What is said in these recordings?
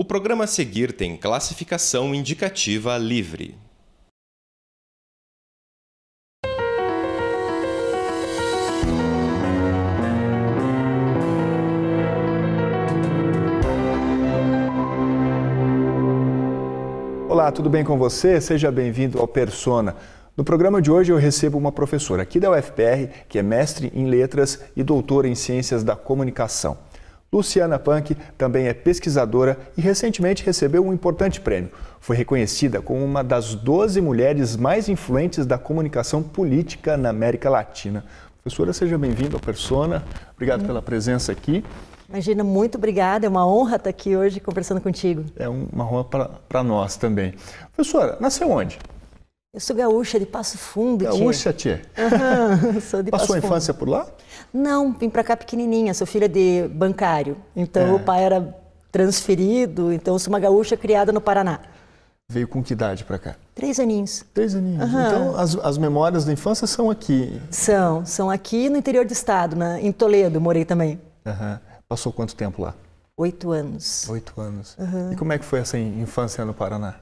O programa a seguir tem classificação indicativa livre. Olá, tudo bem com você? Seja bem-vindo ao Persona. No programa de hoje eu recebo uma professora aqui da UFPR, que é mestre em letras e doutora em ciências da comunicação. Luciana Punk também é pesquisadora e recentemente recebeu um importante prêmio. Foi reconhecida como uma das 12 mulheres mais influentes da comunicação política na América Latina. Professora, seja bem-vinda ao Persona. Obrigado pela presença aqui. Imagina, muito obrigada. É uma honra estar aqui hoje conversando contigo. É uma honra para nós também. Professora, nasceu onde? Eu sou gaúcha de Passo Fundo. Gaúcha, tia. tia. Uhum, sou de Passou Passo a infância Fundo. por lá? Não, vim para cá pequenininha, sou filha de bancário. Então é. o pai era transferido, então sou uma gaúcha criada no Paraná. Veio com que idade para cá? Três aninhos. Três aninhos. Uhum. Então, as, as memórias da infância são aqui? São, são aqui no interior do estado, na em Toledo, morei também. Uhum. Passou quanto tempo lá? Oito anos. Oito anos. Uhum. E como é que foi essa infância no Paraná?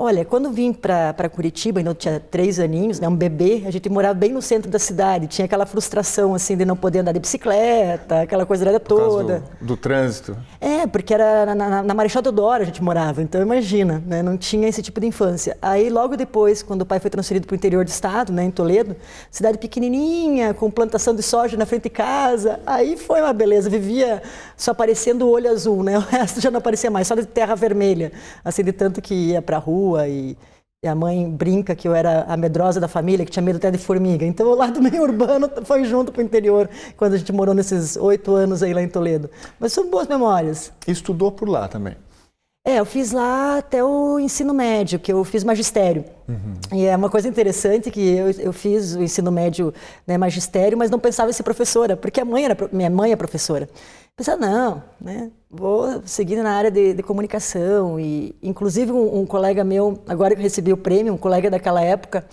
Olha, quando vim para Curitiba, ainda tinha três aninhos, né, um bebê, a gente morava bem no centro da cidade, tinha aquela frustração assim de não poder andar de bicicleta, aquela coisa toda. Do, do, trânsito. É, porque era na, na, na Marechal Deodoro a gente morava, então imagina, né, não tinha esse tipo de infância. Aí logo depois, quando o pai foi transferido para o interior do estado, né, em Toledo, cidade pequenininha, com plantação de soja na frente de casa, aí foi uma beleza, vivia só aparecendo o olho azul, né, o resto já não aparecia mais, só de terra vermelha, assim de tanto que ia para rua rua e, e a mãe brinca que eu era a medrosa da família, que tinha medo até de formiga. Então o lado meio urbano foi junto para o interior quando a gente morou nesses oito anos aí lá em Toledo. Mas são boas memórias. estudou por lá também? É, eu fiz lá até o ensino médio, que eu fiz magistério. Uhum. E é uma coisa interessante que eu, eu fiz o ensino médio né, magistério, mas não pensava em ser professora, porque a mãe era, minha mãe é professora pensar, não, né? Vou seguir na área de, de comunicação e, inclusive, um, um, colega meu, agora que recebi o prêmio, um colega daquela época,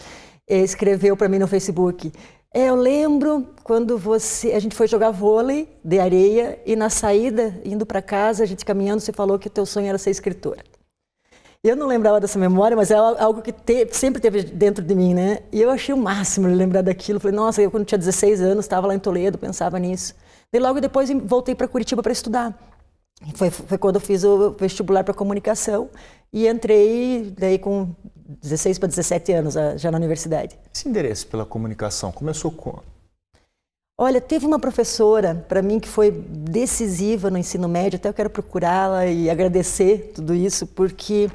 eh, escreveu para mim no Facebook. É, eu lembro quando você, a gente foi jogar vôlei de areia e na saída, indo para casa, a gente caminhando, você falou que o teu sonho era ser escritora. Eu não lembrava dessa memória, mas é algo que te, sempre teve dentro de mim, né? E eu achei o máximo lembrar daquilo. Falei, nossa, eu quando tinha 16 anos, estava lá em Toledo, pensava nisso. E logo depois voltei para Curitiba para estudar. Foi, foi, quando eu fiz o vestibular para comunicação e entrei daí com 16 para 17 anos já na universidade. Esse endereço pela comunicação começou com? Olha, teve uma professora para mim que foi decisiva no ensino médio, até eu quero procurá-la e agradecer tudo isso, porque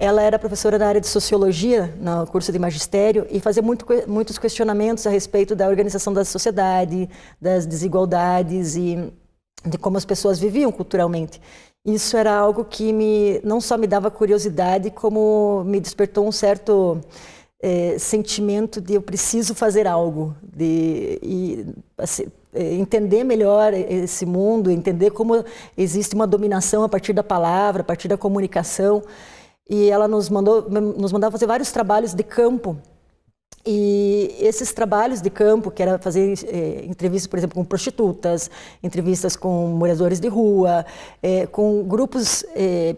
ela era professora da área de sociologia, no curso de magistério, e fazia muito, muitos questionamentos a respeito da organização da sociedade, das desigualdades e de como as pessoas viviam culturalmente. Isso era algo que me não só me dava curiosidade, como me despertou um certo é, sentimento de eu preciso fazer algo, de e, assim, eh, entender melhor esse mundo, entender como existe uma dominação a partir da palavra, a partir da comunicação. E ela nos mandou nos mandava fazer vários trabalhos de campo. E esses trabalhos de campo, que era fazer eh, entrevistas, por exemplo, com prostitutas, entrevistas com moradores de rua, eh, com grupos eh,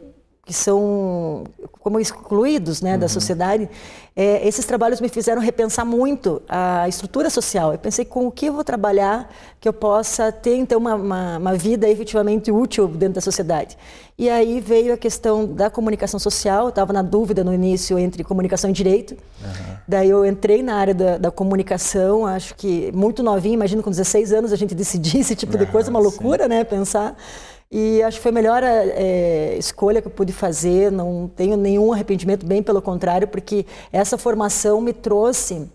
que são como excluídos né, uhum. da sociedade, é, esses trabalhos me fizeram repensar muito a estrutura social. Eu pensei com o que eu vou trabalhar que eu possa ter então uma, uma, uma vida efetivamente útil dentro da sociedade. E aí veio a questão da comunicação social. Eu estava na dúvida no início entre comunicação e direito. Uhum. Daí eu entrei na área da, da, comunicação. Acho que muito novinha, imagino com 16 anos a gente decidir esse tipo uhum, de coisa, uma loucura, né? Pensar. E acho que foi a melhor é, escolha que eu pude fazer, não tenho nenhum arrependimento, bem pelo contrário, porque essa formação me trouxe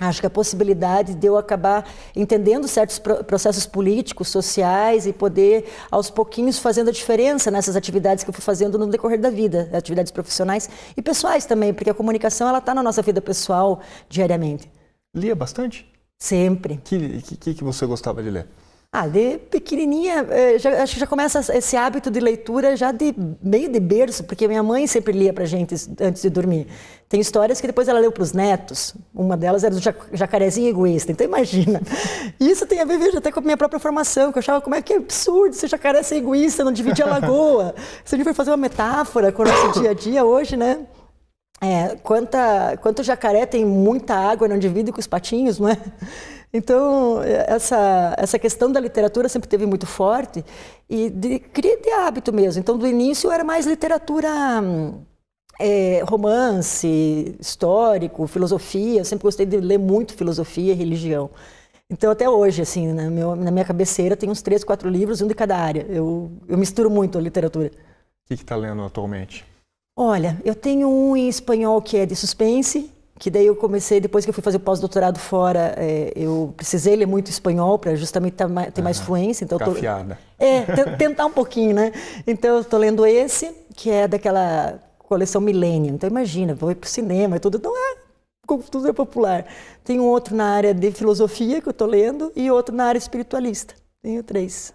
Acho que a possibilidade de eu acabar entendendo certos processos políticos, sociais e poder, aos pouquinhos, fazendo a diferença nessas atividades que eu fui fazendo no decorrer da vida, atividades profissionais e pessoais também, porque a comunicação ela está na nossa vida pessoal diariamente. Lia bastante? Sempre. O que, que, que você gostava de ler? Ah, de pequenininha, eh, já, acho que já começa esse hábito de leitura já de meio de berço, porque minha mãe sempre lia para gente antes de dormir. Tem histórias que depois ela leu para os netos. Uma delas era do jacarezinho egoísta. Então imagina. Isso tem a ver veja, até com a minha própria formação, que eu achava como é que é absurdo o jacaré ser egoísta, não dividir a lagoa. Se a gente for fazer uma metáfora com o nosso dia a dia hoje, né? É, quanta, quanto jacaré tem muita água e não divide com os patinhos, não é? Então, essa, essa questão da literatura sempre teve muito forte e de, de hábito mesmo. Então, do início era mais literatura hum, é, romance, histórico, filosofia. Eu sempre gostei de ler muito filosofia e religião. Então, até hoje, assim, na, meu, na, minha cabeceira tem uns três, quatro livros, um de cada área. Eu, eu misturo muito a literatura. O que está lendo atualmente? Olha, eu tenho um em espanhol que é de suspense, que daí eu comecei, depois que eu fui fazer o pós-doutorado fora, é, eu precisei ler muito espanhol para justamente tá ter mais, ter mais uhum. fluência. Então tô, é, tentar um pouquinho, né? Então eu estou lendo esse, que é daquela coleção Millennium. Então imagina, vou ir para o cinema e tudo, então é, tudo é popular. Tem um outro na área de filosofia que eu estou lendo e outro na área espiritualista. Tenho três.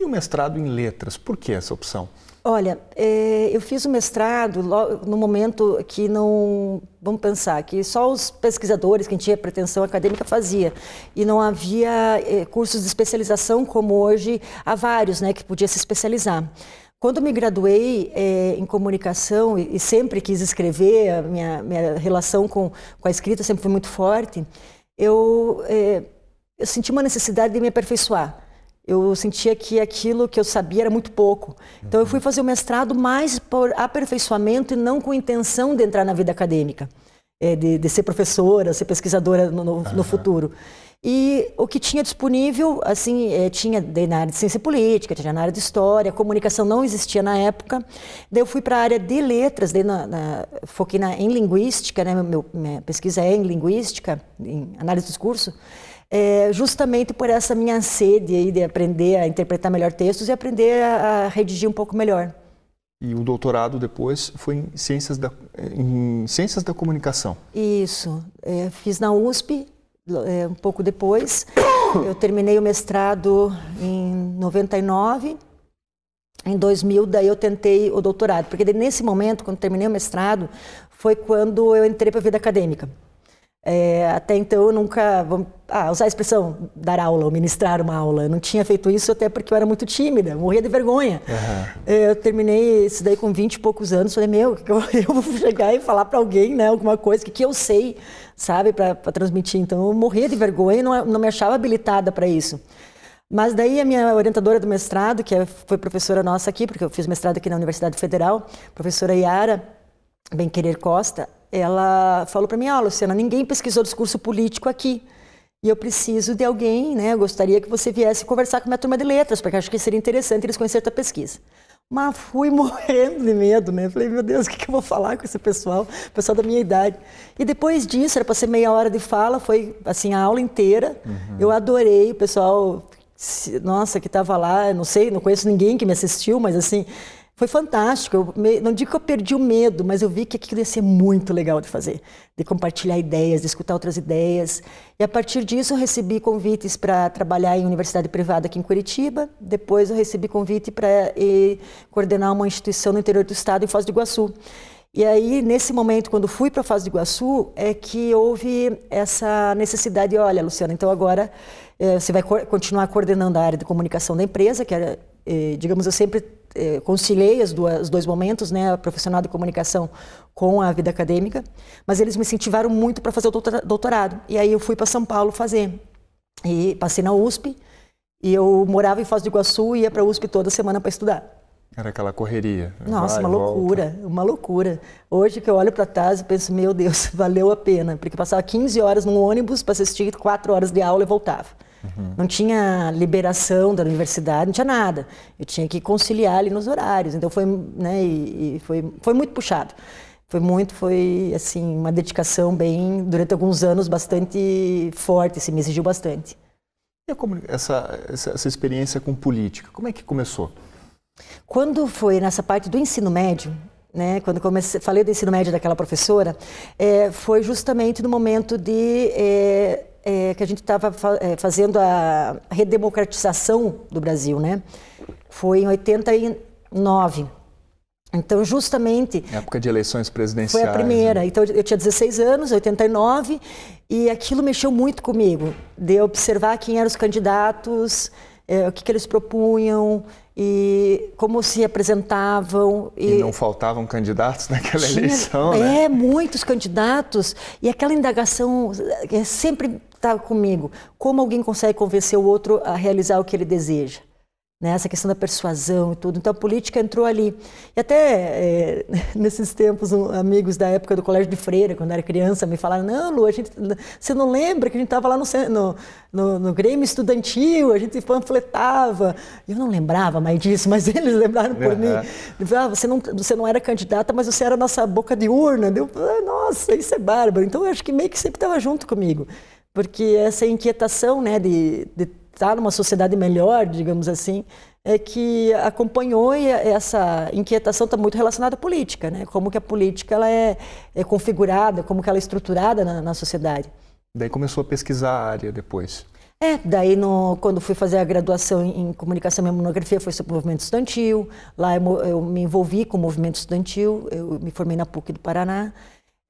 E o mestrado em letras, por que essa opção? Olha, é, eu fiz o mestrado no momento que não, vamos pensar, que só os pesquisadores que tinha pretensão acadêmica fazia e não havia é, cursos de especialização como hoje há vários, né, que podia se especializar. Quando me graduei é, em comunicação e, sempre quis escrever, a minha, minha relação com, com, a escrita sempre foi muito forte, eu, é, eu senti uma necessidade de me aperfeiçoar. Eu sentia que aquilo que eu sabia era muito pouco. Então eu fui fazer o mestrado mais por aperfeiçoamento e não com intenção de entrar na vida acadêmica, é, de, de, ser professora, ser pesquisadora no, no, uhum. no, futuro. E o que tinha disponível, assim, é, tinha na área de ciência política, tinha na área de história, comunicação não existia na época. Daí eu fui para a área de letras, daí na, na, foquei na, em linguística, né? Meu, minha pesquisa é em linguística, em análise do discurso é, justamente por essa minha sede aí de aprender a interpretar melhor textos e aprender a, a redigir um pouco melhor. E o doutorado depois foi em ciências da, em ciências da comunicação. Isso, é, fiz na USP é, um pouco depois. Eu terminei o mestrado em 99. Em 2000, daí eu tentei o doutorado, porque nesse momento, quando terminei o mestrado, foi quando eu entrei para a vida acadêmica. É, até então eu nunca, vamos, ah, usar a expressão dar aula, ou ministrar uma aula, eu não tinha feito isso até porque eu era muito tímida, morria de vergonha. Uhum. É, eu terminei isso daí com 20 e poucos anos, falei, meu, eu, eu vou chegar e falar para alguém, né, alguma coisa que, que eu sei, sabe, para transmitir. Então eu morria de vergonha e não, não me achava habilitada para isso. Mas daí a minha orientadora do mestrado, que é, foi professora nossa aqui, porque eu fiz mestrado aqui na Universidade Federal, professora Yara Benquerer Costa, ela falou para mim: "Ah, Luciana, ninguém pesquisou discurso político aqui. E eu preciso de alguém, né? Eu gostaria que você viesse conversar com a minha turma de letras, porque acho que seria interessante eles conhecerem a tua pesquisa." Mas fui morrendo de medo, né? Falei, meu Deus, o que, que eu vou falar com esse pessoal? Pessoal da minha idade. E depois disso, era para ser meia hora de fala, foi assim, a aula inteira. Uhum. Eu adorei, o pessoal, nossa, que estava lá, não sei, não conheço ninguém que me assistiu, mas assim, foi fantástico. Eu me, não digo que eu perdi o medo, mas eu vi que aquilo ia ser muito legal de fazer, de compartilhar ideias, de escutar outras ideias. E a partir disso eu recebi convites para trabalhar em universidade privada aqui em Curitiba. Depois eu recebi convite para coordenar uma instituição no interior do estado, em Foz do Iguaçu. E aí, nesse momento, quando fui para Foz do Iguaçu, é que houve essa necessidade. Olha, Luciana, então agora eh, você vai co continuar coordenando a área de comunicação da empresa, que era, eh, digamos, eu sempre eh, conciliei as duas, os dois momentos, né, a profissional de comunicação com a vida acadêmica, mas eles me incentivaram muito para fazer o doutorado. E aí eu fui para São Paulo fazer. E passei na USP, e eu morava em Foz do Iguaçu e ia para a USP toda semana para estudar. Era aquela correria. Nossa, Vai, uma loucura, volta. uma loucura. Hoje que eu olho para trás e penso, meu Deus, valeu a pena, porque passava 15 horas num ônibus para assistir 4 horas de aula e voltava. Uhum. Não tinha liberação da universidade, não tinha nada. Eu tinha que conciliar ali nos horários. Então foi, né, e, e foi, foi muito puxado. Foi muito, foi assim, uma dedicação bem, durante alguns anos, bastante forte, se assim, me exigiu bastante. E essa, essa, essa experiência com política, como é que começou? Quando foi nessa parte do ensino médio, né, quando comecei, falei do ensino médio daquela professora, é, foi justamente no momento de é, é, que a gente estava fa é, fazendo a redemocratização do Brasil, né? Foi em 89. Então, justamente. Na época de eleições presidenciais. Foi a primeira. Né? Então, eu tinha 16 anos, 89, e aquilo mexeu muito comigo, de observar quem eram os candidatos, é, o que, que eles propunham, e como se apresentavam. E, e não faltavam candidatos naquela tinha, eleição, né? É, muitos candidatos. E aquela indagação é, sempre está comigo. Como alguém consegue convencer o outro a realizar o que ele deseja? né, essa questão da persuasão e tudo. Então a política entrou ali. E até é, nesses tempos, um, amigos da época do colégio de Freira, quando eu era criança, me falaram: não, Lu, a gente, você não lembra que a gente estava lá no, no, no, no, Grêmio Estudantil, a gente panfletava. Eu não lembrava mais disso, mas eles lembraram por uhum. mim. Falaram, ah, você, não, você não era candidata, mas você era nossa boca de urna. Eu, ah, nossa, isso é bárbaro. Então eu acho que meio que sempre estava junto comigo. Porque essa inquietação né, de, de está numa sociedade melhor, digamos assim, é que acompanhou essa inquietação está muito relacionada à política, né? Como que a política ela é, é configurada, como que ela é estruturada na, na, sociedade. Daí começou a pesquisar a área depois. É, daí no, quando fui fazer a graduação em, comunicação e monografia foi sobre o movimento estudantil. Lá eu, eu me envolvi com o movimento estudantil, eu me formei na PUC do Paraná.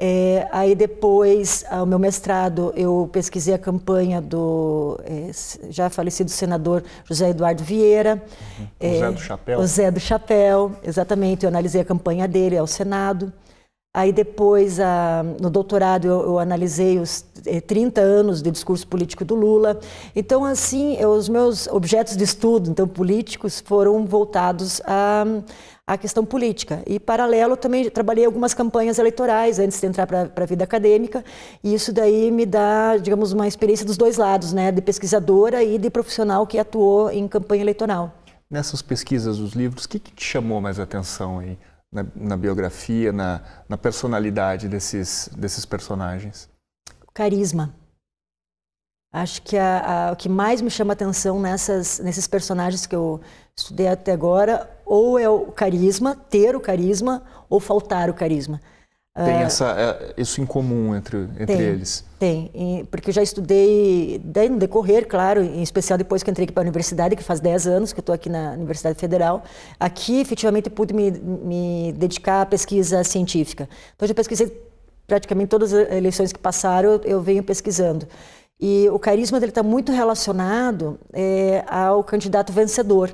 É, aí depois, ao ah, meu mestrado, eu pesquisei a campanha do é, já falecido senador José Eduardo Vieira. Uhum. É, José do Chapéu. José do Chapéu, exatamente. Eu analisei a campanha dele ao Senado. Aí depois, a, ah, no doutorado, eu, eu analisei os é, eh, 30 anos de discurso político do Lula. Então, assim, eu, os meus objetos de estudo, então políticos, foram voltados a a questão política. E, paralelo, também trabalhei algumas campanhas eleitorais antes de entrar para a vida acadêmica, e isso daí me dá, digamos, uma experiência dos dois lados, né, de pesquisadora e de profissional que atuou em campanha eleitoral. Nessas pesquisas os livros, o que, que te chamou mais atenção aí? Na, na biografia, na, na personalidade desses, desses personagens? Carisma Acho que a, a, o que mais me chama atenção nessas, nesses personagens que eu estudei até agora, ou é o carisma, ter o carisma, ou faltar o carisma. Tem uh, essa, é, isso em comum entre, entre tem, eles? Tem, e, porque eu já estudei, daí no decorrer, claro, em especial depois que entrei aqui para a universidade, que faz 10 anos que eu estou aqui na Universidade Federal. Aqui, efetivamente, pude me, me dedicar à pesquisa científica. Então, eu já pesquisei praticamente todas as eleições que passaram, eu, eu venho pesquisando. E o carisma dele está muito relacionado é, ao candidato vencedor.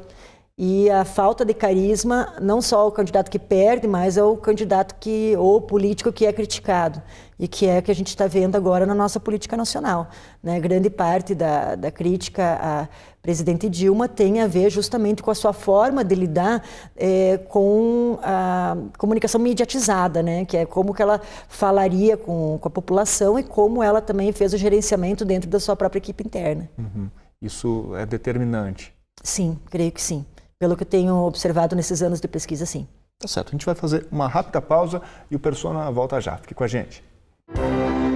E a falta de carisma, não só ao candidato que perde, mas ao é candidato que, ou político que é criticado. E que é que a gente está vendo agora na nossa política nacional. Né? Grande parte da, da crítica a presidente Dilma tem a ver justamente com a sua forma de lidar é, com a comunicação mediatizada, né? que é como que ela falaria com, com a população e como ela também fez o gerenciamento dentro da sua própria equipe interna. Uhum. Isso é determinante? Sim, creio que sim pelo que eu tenho observado nesses anos de pesquisa, sim. Tá certo. A gente vai fazer uma rápida pausa e o Persona volta já. Fique com a gente. Música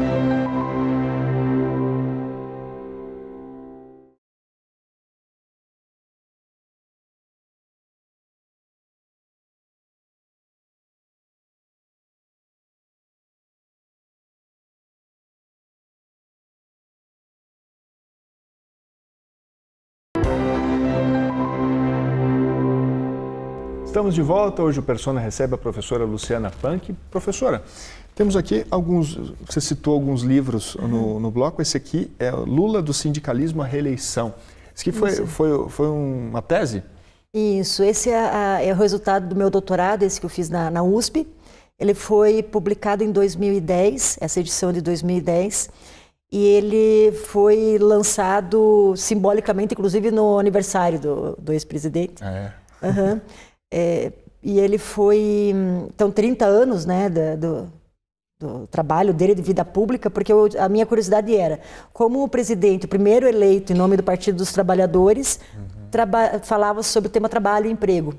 Estamos de volta. Hoje o Persona recebe a professora Luciana Punk. Professora, temos aqui alguns. Você citou alguns livros no, uhum. no, bloco. Esse aqui é Lula do Sindicalismo à Reeleição. Isso aqui foi, foi, foi uma tese? Isso. Esse é, é, o resultado do meu doutorado, esse que eu fiz na, na USP. Ele foi publicado em 2010, essa edição de 2010 e ele foi lançado simbolicamente, inclusive no aniversário do, do ex-presidente. Ah, é. Uhum. É, e ele foi. Então, 30 anos né, do, do trabalho dele de vida pública, porque eu, a minha curiosidade era como o presidente, o primeiro eleito em nome do Partido dos Trabalhadores, uhum. traba, falava sobre o tema trabalho e emprego.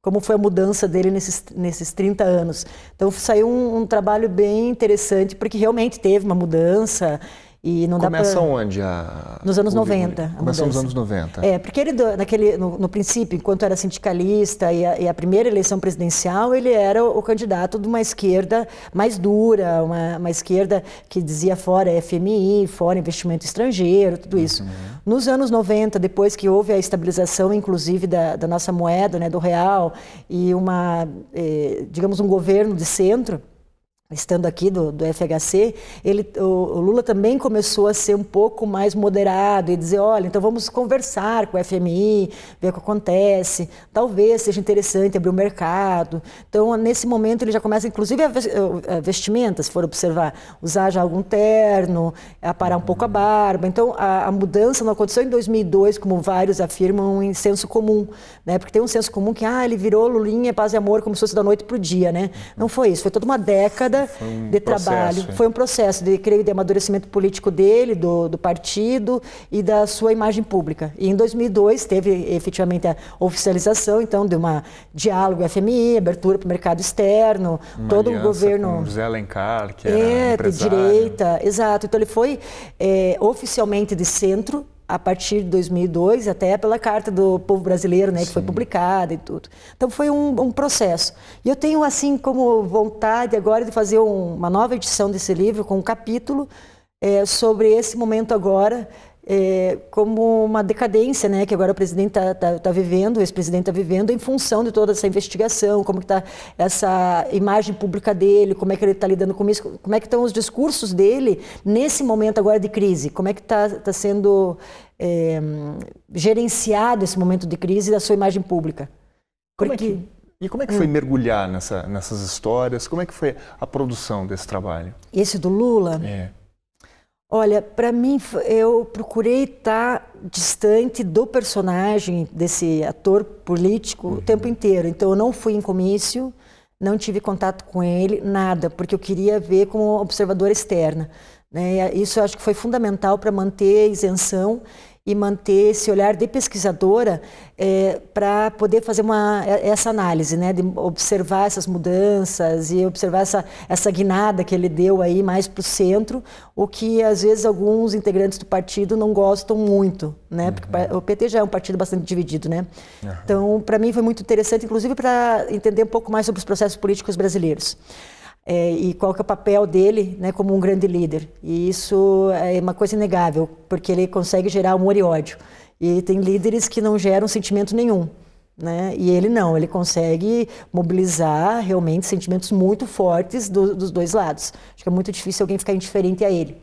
Como foi a mudança dele nesses, nesses 30 anos. Então, saiu um, um trabalho bem interessante, porque realmente teve uma mudança e não Começa dá pra... onde? A... Nos anos o... 90. Começa nos anos 90. É, porque ele, naquele, no, no princípio, enquanto era sindicalista e a, e a, primeira eleição presidencial, ele era o, o candidato de uma esquerda mais dura, uma, uma, esquerda que dizia fora FMI, fora investimento estrangeiro, tudo isso. Uhum. Nos anos 90, depois que houve a estabilização, inclusive, da, da nossa moeda, né, do real, e uma, eh, digamos, um governo de centro, estando aqui do, do FHC, ele, o, o, Lula também começou a ser um pouco mais moderado e dizer, olha, então vamos conversar com o FMI, ver o que acontece, talvez seja interessante abrir o um mercado. Então, nesse momento, ele já começa, inclusive, a vestimenta, se for observar, usar já algum terno, aparar um pouco a barba. Então, a, a mudança não aconteceu em 2002, como vários afirmam, em senso comum, né? Porque tem um senso comum que, ah, ele virou Lulinha, paz e amor, como se fosse da noite para o dia, né? Não foi isso, foi toda uma década um de trabalho. Processo, Foi um processo, de, creio, de amadurecimento político dele, do, do partido e da sua imagem pública. E em 2002 teve efetivamente a oficialização, então, de um diálogo FMI, abertura para o mercado externo, uma todo o governo... Com José Alencar, que é, era é, de direita, exato. Então ele foi é, oficialmente de centro a partir de 2002, até pela Carta do Povo Brasileiro, né, que foi publicada e tudo. Então foi um, um, processo. E eu tenho, assim, como vontade agora de fazer um, uma nova edição desse livro com um capítulo é, sobre esse momento agora é, como uma decadência, né, que agora o presidente está tá, tá vivendo, o ex-presidente está vivendo, em função de toda essa investigação, como está essa imagem pública dele, como é que ele está lidando com isso, como é que estão os discursos dele nesse momento agora de crise, como é que está tá sendo é, gerenciado esse momento de crise da sua imagem pública. Porque... Como é que... E como é que foi hum. mergulhar nessa, nessas histórias? Como é que foi a produção desse trabalho? Esse do Lula? É. Olha, para mim, eu procurei estar tá distante do personagem, desse ator político, uhum. o tempo uhum. inteiro. Então, eu não fui em comício, não tive contato com ele, nada, porque eu queria ver como observadora externa. Né? Isso eu acho que foi fundamental para manter a isenção e manter esse olhar de pesquisadora é, para poder fazer uma, é, essa análise, né, de observar essas mudanças e observar essa, essa guinada que ele deu aí mais para o centro, o que às vezes alguns integrantes do partido não gostam muito, né, uhum. porque o PT já é um partido bastante dividido, né. Uhum. Então, para mim foi muito interessante, inclusive para entender um pouco mais sobre os processos políticos brasileiros é, e qual que é o papel dele né, como um grande líder. E isso é uma coisa inegável, porque ele consegue gerar amor e ódio. E tem líderes que não geram sentimento nenhum. Né? E ele não, ele consegue mobilizar realmente sentimentos muito fortes do, dos dois lados. Acho que é muito difícil alguém ficar indiferente a ele.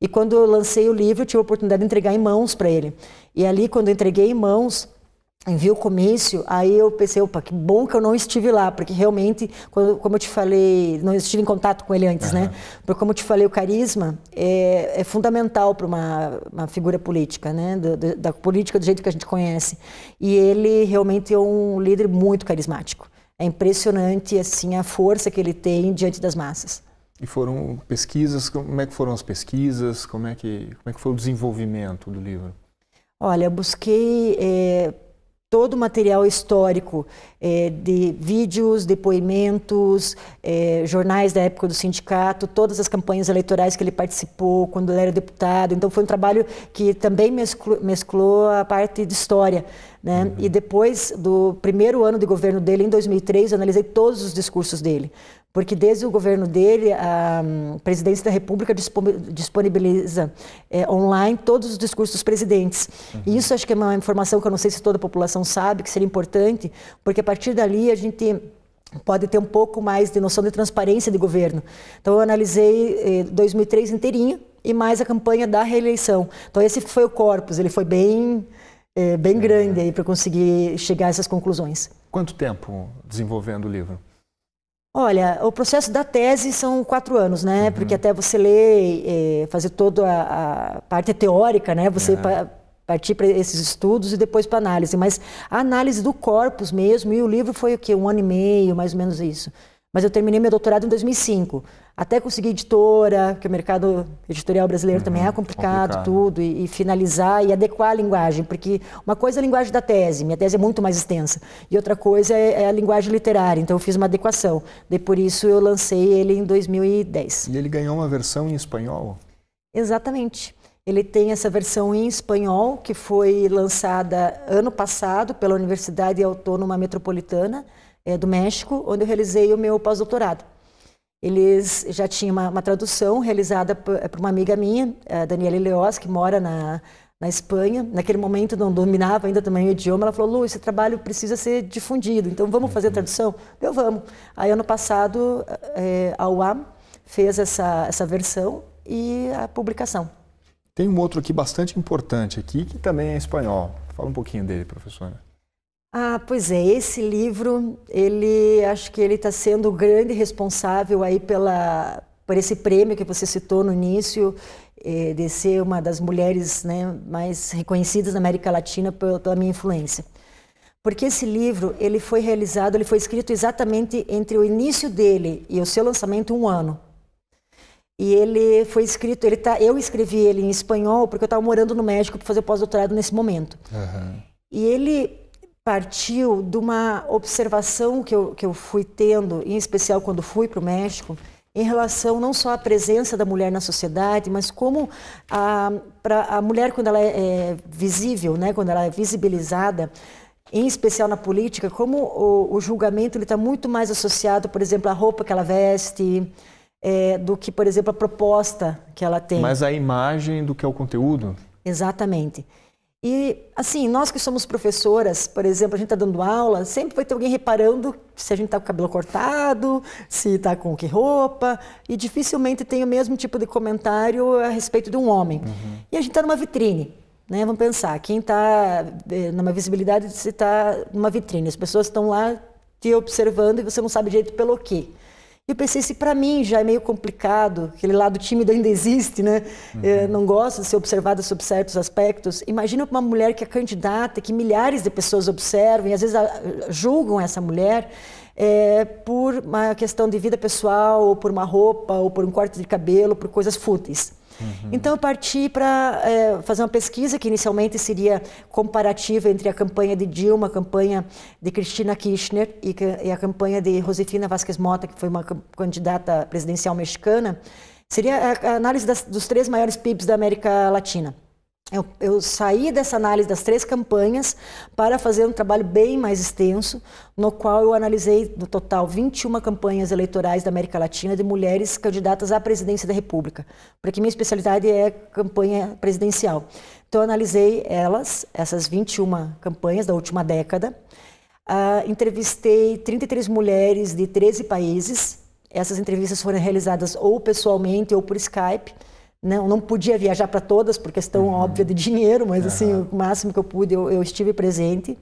E quando eu lancei o livro, eu tive a oportunidade de entregar em mãos para ele. E ali, quando eu entreguei em mãos, vi o comício, aí eu pensei, opa, que bom que eu não estive lá, porque realmente, quando, como eu te falei, não estive em contato com ele antes, uhum. né? Porque como eu te falei, o carisma é, é fundamental para uma, uma, figura política, né? Do, do, da política do jeito que a gente conhece. E ele realmente é um líder muito carismático. É impressionante, assim, a força que ele tem diante das massas. E foram pesquisas, como é que foram as pesquisas, como é que, como é que foi o desenvolvimento do livro? Olha, eu busquei... É, todo o material histórico é, de vídeos, depoimentos, é, jornais da época do sindicato, todas as campanhas eleitorais que ele participou quando ele era deputado. Então foi um trabalho que também mesclou, mesclou a parte de história. Né? Uhum. E depois do primeiro ano de governo dele, em 2003, eu analisei todos os discursos dele porque desde o governo dele, a hum, presidência da República disponibiliza é, online todos os discursos dos presidentes. Uhum. Isso acho que é uma informação que eu não sei se toda a população sabe, que seria importante, porque a partir dali a gente pode ter um pouco mais de noção de transparência de governo. Então eu analisei 2003 eh, inteirinho e mais a campanha da reeleição. Então esse foi o corpus, ele foi bem eh, bem é. grande aí para conseguir chegar a essas conclusões. Quanto tempo desenvolvendo o livro? Olha, o processo da tese são quatro anos, né? Uhum. Porque até você ler, é, fazer toda a, a, parte teórica, né? Você uhum. pa, partir para esses estudos e depois para análise. Mas a análise do corpus mesmo, e o livro foi o quê? Um ano e meio, mais ou menos isso. Mas eu terminei meu doutorado em 2005. Até conseguir editora, porque o mercado editorial brasileiro uhum, também é uhum, complicado, complicado. tudo, e, e, finalizar e adequar a linguagem. Porque uma coisa é a linguagem da tese, minha tese é muito mais extensa. E outra coisa é, é a linguagem literária, então eu fiz uma adequação. De por isso eu lancei ele em 2010. E ele ganhou uma versão em espanhol? Exatamente. Ele tem essa versão em espanhol, que foi lançada ano passado pela Universidade Autônoma Metropolitana, é, do México, onde eu realizei o meu pós-doutorado. Eles já tinham uma, uma tradução realizada por, é, por, uma amiga minha, a Daniela Leoz, que mora na, na Espanha. Naquele momento não dominava ainda também o idioma. Ela falou: Lu, esse trabalho precisa ser difundido, então vamos fazer a tradução? Eu vamos. Aí, ano passado, é, a UAM fez essa, essa versão e a publicação. Tem um outro aqui bastante importante aqui, que também é espanhol. Fala um pouquinho dele, professora. Ah, pois é, esse livro, ele acho que ele está sendo o grande responsável aí pela, por esse prêmio que você citou no início, eh, de ser uma das mulheres né, mais reconhecidas na América Latina pela, pela minha influência. Porque esse livro, ele foi realizado, ele foi escrito exatamente entre o início dele e o seu lançamento, um ano. E ele foi escrito, ele tá, eu escrevi ele em espanhol porque eu estava morando no México para fazer pós-doutorado nesse momento. Uhum. E ele partiu de uma observação que eu, que eu fui tendo, em especial quando fui para o México, em relação não só à presença da mulher na sociedade, mas como a, pra, a mulher, quando ela é, é, visível, né, quando ela é visibilizada, em especial na política, como o, o julgamento está muito mais associado, por exemplo, à roupa que ela veste, é, do que, por exemplo, a proposta que ela tem. Mas a imagem do que é o conteúdo? Exatamente. E, assim, nós que somos professoras, por exemplo, a gente está dando aula, sempre vai ter alguém reparando se a gente está com o cabelo cortado, se está com que roupa, e dificilmente tem o mesmo tipo de comentário a respeito de um homem. Uhum. E a gente está numa vitrine. Né? Vamos pensar, quem está eh, numa visibilidade, você está numa vitrine, as pessoas estão lá te observando e você não sabe direito pelo quê. E eu pensei, se para mim já é meio complicado, aquele lado tímido ainda existe, né? Uhum. não gosto de ser observada sob certos aspectos. Imagina uma mulher que é candidata, que milhares de pessoas observam e às vezes julgam essa mulher é, por uma questão de vida pessoal, ou por uma roupa, ou por um corte de cabelo, por coisas fúteis. Uhum. Então eu parti para é, eh, fazer uma pesquisa que inicialmente seria comparativa entre a campanha de Dilma, a campanha de Cristina Kirchner e, e a campanha de Josefina Vasquez Mota, que foi uma candidata presidencial mexicana. Seria a análise das, dos três maiores PIBs da América Latina. Eu, eu, saí dessa análise das três campanhas para fazer um trabalho bem mais extenso, no qual eu analisei, no total, 21 campanhas eleitorais da América Latina de mulheres candidatas à presidência da República, porque minha especialidade é campanha presidencial. Então, eu analisei elas, essas 21 campanhas da última década, ah, entrevistei 33 mulheres de 13 países, essas entrevistas foram realizadas ou pessoalmente ou por Skype. Não, não podia viajar para todas por questão uhum. óbvia de dinheiro, mas uhum. assim, o máximo que eu pude, eu, eu estive presente.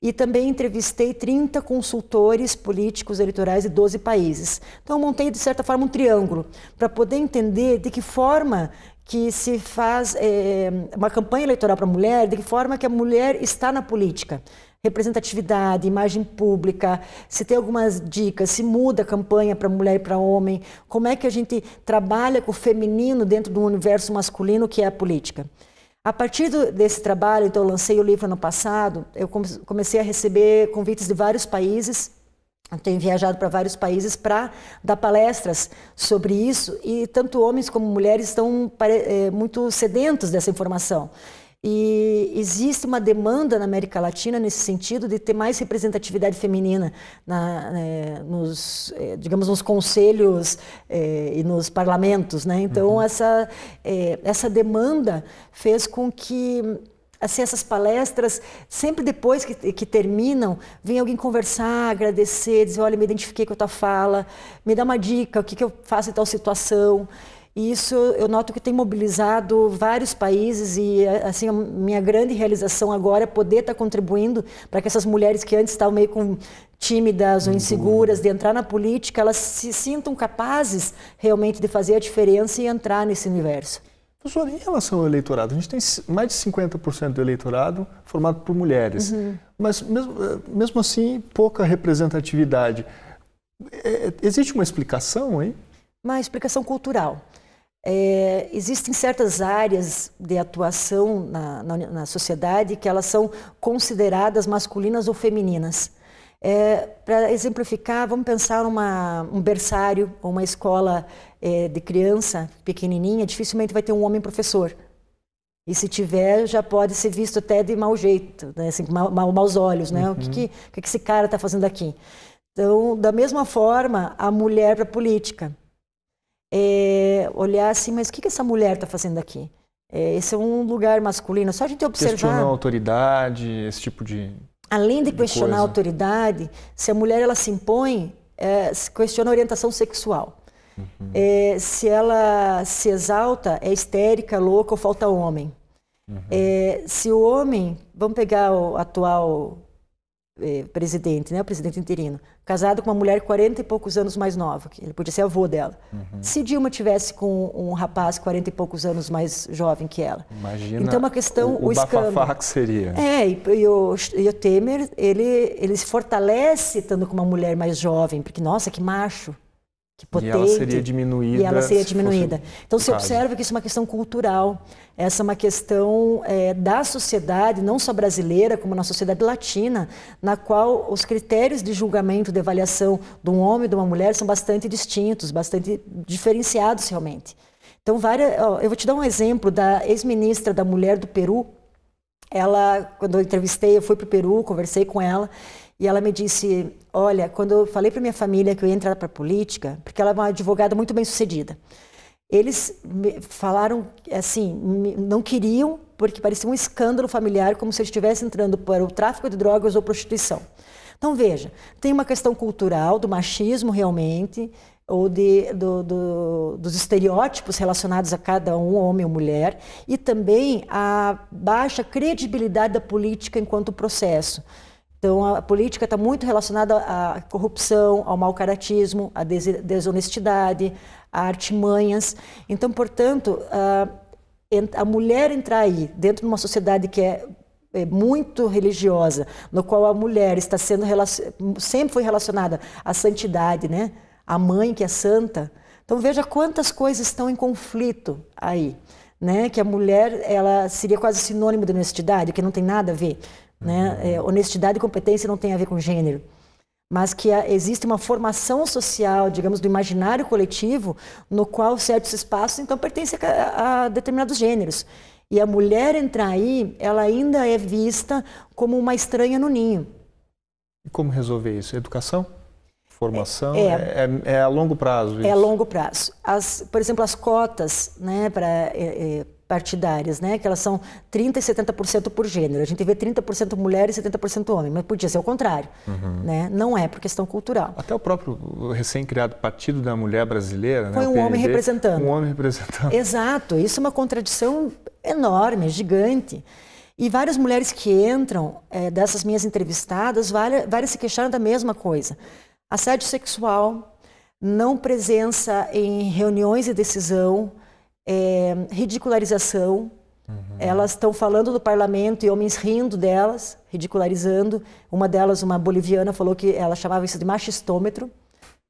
E também entrevistei 30 consultores políticos eleitorais de 12 países. Então, eu montei, de certa forma, um triângulo para poder entender de que forma que se faz é, uma campanha eleitoral para a mulher, de que forma que a mulher está na política representatividade, imagem pública, se tem algumas dicas, se muda a campanha para mulher e para homem, como é que a gente trabalha com o feminino dentro do universo masculino que é a política. A partir do, desse trabalho, então eu lancei o livro ano passado, eu comecei a receber convites de vários países, eu tenho viajado para vários países para dar palestras sobre isso e tanto homens como mulheres estão é, muito sedentos dessa informação. E existe uma demanda na América Latina nesse sentido de ter mais representatividade feminina na, né, nos, é, digamos, nos conselhos é, e nos parlamentos, né? Então uhum. essa eh, essa demanda fez com que assim, essas palestras, sempre depois que, que, terminam, vem alguém conversar, agradecer, dizer, olha, me identifiquei com a tua fala, me dá uma dica, o que, que eu faço em tal situação. E isso eu noto que tem mobilizado vários países e assim a minha grande realização agora é poder estar tá contribuindo para que essas mulheres que antes estavam meio com tímidas ou uhum. inseguras de entrar na política, elas se sintam capazes realmente de fazer a diferença e entrar nesse universo. Professor, em relação ao eleitorado, a gente tem mais de 50% do eleitorado formado por mulheres, uhum. mas mesmo, eh, mesmo assim pouca representatividade. É, é existe uma explicação aí? Uma explicação cultural. É, existem certas áreas de atuação na, na, na, sociedade que elas são consideradas masculinas ou femininas. É, Para exemplificar, vamos pensar numa um berçário ou uma escola é, de criança pequenininha, dificilmente vai ter um homem professor. E se tiver, já pode ser visto até de mau jeito, né? assim, ma, ma, maus olhos, né? Uhum. O que, uhum. que, que esse cara está fazendo aqui? Então, da mesma forma, a mulher para a política é, olhar assim, mas o que, que essa mulher está fazendo aqui? É, esse é um lugar masculino. Só a gente observar. Questionar a autoridade, esse tipo de. Além de, de questionar coisa. a autoridade, se a mulher ela se impõe, é, se questiona a orientação sexual. Uhum. É, se ela se exalta, é histérica, louca ou falta homem. Uhum. É, se o homem, vamos pegar o atual é, presidente, né, o presidente interino, casado com uma mulher 40 e poucos anos mais nova, que ele podia ser avô dela. Uhum. Se Dilma tivesse com um rapaz 40 e poucos anos mais jovem que ela. Imagina então, é uma questão, o, o, o escândalo. que seria. É, e, e, o, e o Temer, ele, ele se fortalece estando com uma mulher mais jovem, porque, nossa, que macho que potente. E ela seria diminuída. E ela seria se diminuída. Então, se observa que isso é uma questão cultural, essa é uma questão é, da sociedade, não só brasileira, como na sociedade latina, na qual os critérios de julgamento, de avaliação de um homem e de uma mulher são bastante distintos, bastante diferenciados realmente. Então, várias, ó, eu vou te dar um exemplo da ex-ministra da Mulher do Peru. Ela, quando eu entrevistei, eu fui para o Peru, conversei com ela, e ela me disse: Olha, quando eu falei para minha família que eu ia entrar para a política, porque ela é uma advogada muito bem sucedida, eles falaram assim: não queriam, porque parecia um escândalo familiar, como se eu estivesse entrando para o tráfico de drogas ou prostituição. Então, veja: tem uma questão cultural, do machismo realmente, ou de, do, do, dos estereótipos relacionados a cada um, homem ou mulher, e também a baixa credibilidade da política enquanto processo. Então, a política está muito relacionada à corrupção, ao mau caratismo, à desonestidade, a artimanhas. Então, portanto, a, mulher entrar aí, dentro de uma sociedade que é, é muito religiosa, no qual a mulher está sendo sempre foi relacionada à santidade, né? à mãe que é santa. Então veja quantas coisas estão em conflito aí, né? Que a mulher ela seria quase sinônimo de honestidade, que não tem nada a ver. Né? É, honestidade e competência não tem a ver com gênero mas que existe uma formação social, digamos, do imaginário coletivo, no qual certos espaços então pertencem a, a, determinados gêneros. E a mulher entrar aí, ela ainda é vista como uma estranha no ninho. E como resolver isso? Educação? Formação? É, é, é, é, é a longo prazo? Isso. É a longo prazo. As, por exemplo, as cotas né, para. É, é partidárias, né? Que elas são 30% e 70% por gênero. A gente vê 30% mulher e 70% homem, mas podia ser o contrário, uhum. né? Não é por questão cultural. Até o próprio recém-criado Partido da Mulher Brasileira, né? Foi né? um homem representando. Um homem representando. Exato, isso é uma contradição enorme, é gigante. E várias mulheres que entram é, dessas minhas entrevistadas, várias, várias se queixaram da mesma coisa. Assédio sexual, não presença em reuniões de decisão, é, ridicularização. Uhum. Elas estão falando do parlamento e homens rindo delas, ridicularizando. Uma delas, uma boliviana, falou que ela chamava isso de machistômetro,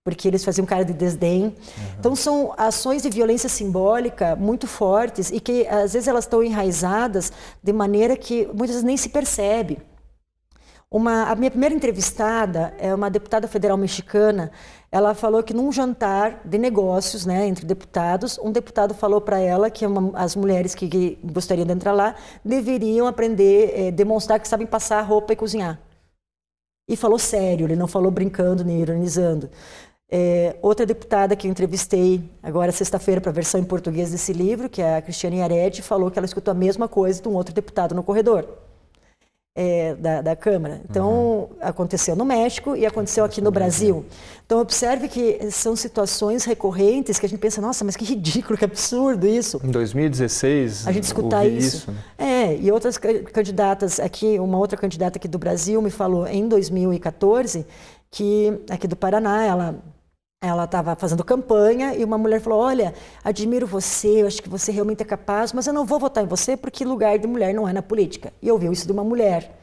porque eles faziam cara de desdém. Uhum. Então, são ações de violência simbólica muito fortes e que, às vezes, elas estão enraizadas de maneira que muitas vezes nem se percebe. Uma, a minha primeira entrevistada é uma deputada federal mexicana. Ela falou que num jantar de negócios, né, entre deputados, um deputado falou para ela que uma, as mulheres que, que, gostariam de entrar lá deveriam aprender, é, demonstrar que sabem passar roupa e cozinhar. E falou sério, ele não falou brincando nem ironizando. É, outra deputada que eu entrevistei agora sexta-feira para a versão em português desse livro, que é a Cristiane Aredi, falou que ela escutou a mesma coisa de um outro deputado no corredor é, da, da, Câmara. Então, uhum. aconteceu no México e aconteceu aqui no Brasil. Então, observe que são situações recorrentes que a gente pensa, nossa, mas que ridículo, que absurdo isso. Em 2016, a gente escutar isso. isso né? É, e outras candidatas aqui, uma outra candidata aqui do Brasil me falou em 2014 que, aqui do Paraná, ela ela estava fazendo campanha e uma mulher falou: Olha, admiro você, eu acho que você realmente é capaz, mas eu não vou votar em você porque lugar de mulher não é na política. E ouviu isso de uma mulher.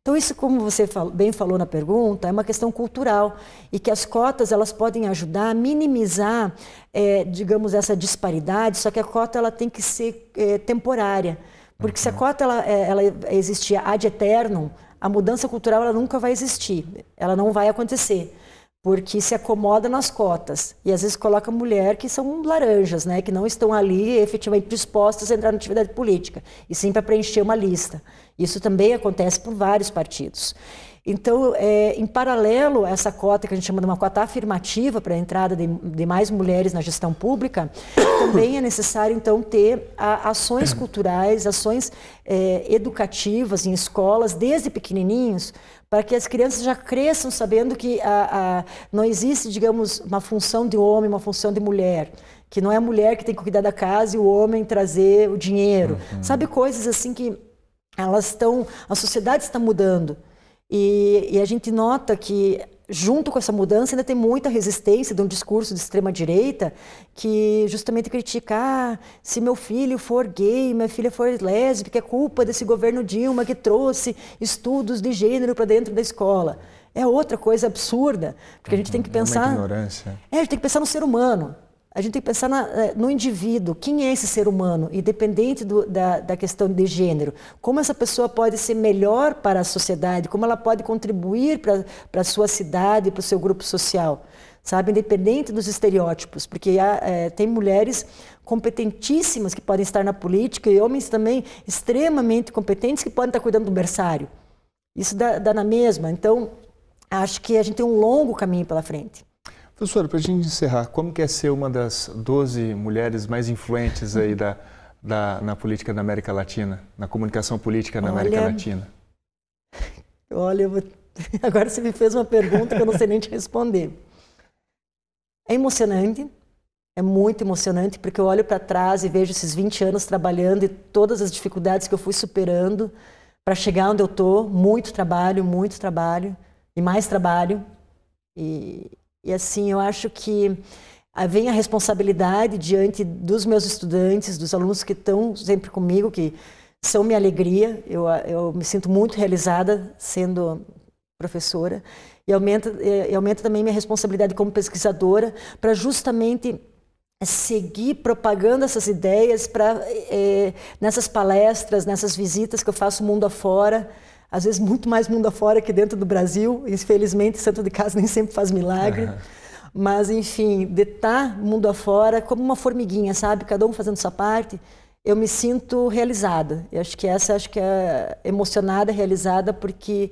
Então isso, como você bem falou na pergunta, é uma questão cultural e que as cotas elas podem ajudar a minimizar, é, digamos, essa disparidade. Só que a cota ela tem que ser é, temporária, porque uhum. se a uhum. cota ela, eh, ela existia ad eternum, a mudança cultural ela nunca vai existir, ela não vai acontecer porque se acomoda nas cotas. E às vezes coloca mulher que são laranjas, né, que não estão ali efetivamente dispostas a entrar na atividade política, e sim para preencher uma lista. Isso também acontece por vários partidos. Então, é, em paralelo a essa cota que a gente chama de uma cota afirmativa para a entrada de, de, mais mulheres na gestão pública, também é necessário, então, ter a, ações culturais, ações é, educativas em escolas, desde pequenininhos, para que as crianças já cresçam sabendo que a, a, não existe, digamos, uma função de homem, uma função de mulher que não é a mulher que tem que cuidar da casa e o homem trazer o dinheiro. Uhum. Sabe coisas assim que elas estão, a sociedade está mudando. E, e a gente nota que junto com essa mudança, ainda tem muita resistência de um discurso de extrema-direita que justamente critica ah, se meu filho for gay, minha filha for lésbica, é culpa desse governo Dilma que trouxe estudos de gênero para dentro da escola. É outra coisa absurda, porque a gente tem que uhum, é pensar. É ignorância. É, a gente tem que pensar no ser humano. A gente tem que pensar na, eh, no indivíduo, quem é esse ser humano, independente do, da, da questão de gênero. Como essa pessoa pode ser melhor para a sociedade, como ela pode contribuir para a sua cidade, para o seu grupo social sabe? Independente dos estereótipos, porque há, é, tem mulheres competentíssimas que podem estar na política e homens também extremamente competentes que podem estar cuidando do berçário. Isso dá, dá na mesma. Então, acho que a gente tem um longo caminho pela frente. Professora, para a gente encerrar, como quer é ser uma das 12 mulheres mais influentes aí da, da, na política da América Latina, na comunicação política na América Latina? Olha, vou... agora você me fez uma pergunta que eu não sei nem te responder. É emocionante, é muito emocionante, porque eu olho para trás e vejo esses 20 anos trabalhando e todas as dificuldades que eu fui superando para chegar onde eu estou. Muito trabalho, muito trabalho e mais trabalho. E, e assim, eu acho que ah, vem a responsabilidade diante dos meus estudantes, dos alunos que estão sempre comigo, que são minha alegria. Eu, ah, eu me sinto muito realizada sendo professora. E aumenta, e aumenta também minha responsabilidade como pesquisadora para justamente seguir propagando essas ideias para é, eh, eh, nessas palestras, nessas visitas que eu faço mundo afora às vezes muito mais mundo afora que dentro do Brasil. Infelizmente, santo de casa nem sempre faz milagre. Mas, enfim, de estar tá mundo afora como uma formiguinha, sabe? Cada um fazendo sua parte, eu me sinto realizada. Eu acho que essa acho que é emocionada, realizada, porque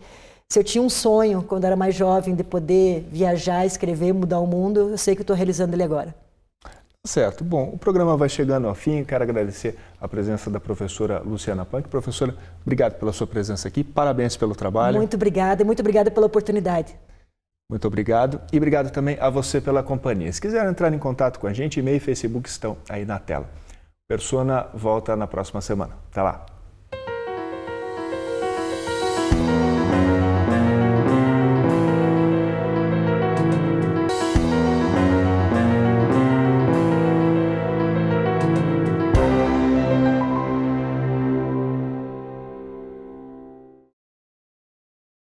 se eu tinha um sonho quando era mais jovem de poder viajar, escrever, mudar o mundo, eu sei que estou realizando ele agora. Certo. Bom, o programa vai chegando ao fim. Quero agradecer a presença da professora Luciana Punk. Professora, obrigado pela sua presença aqui. Parabéns pelo trabalho. Muito obrigada e muito obrigada pela oportunidade. Muito obrigado e obrigado também a você pela companhia. Se quiser entrar em contato com a gente, e-mail e Facebook estão aí na tela. Persona volta na próxima semana. Até lá.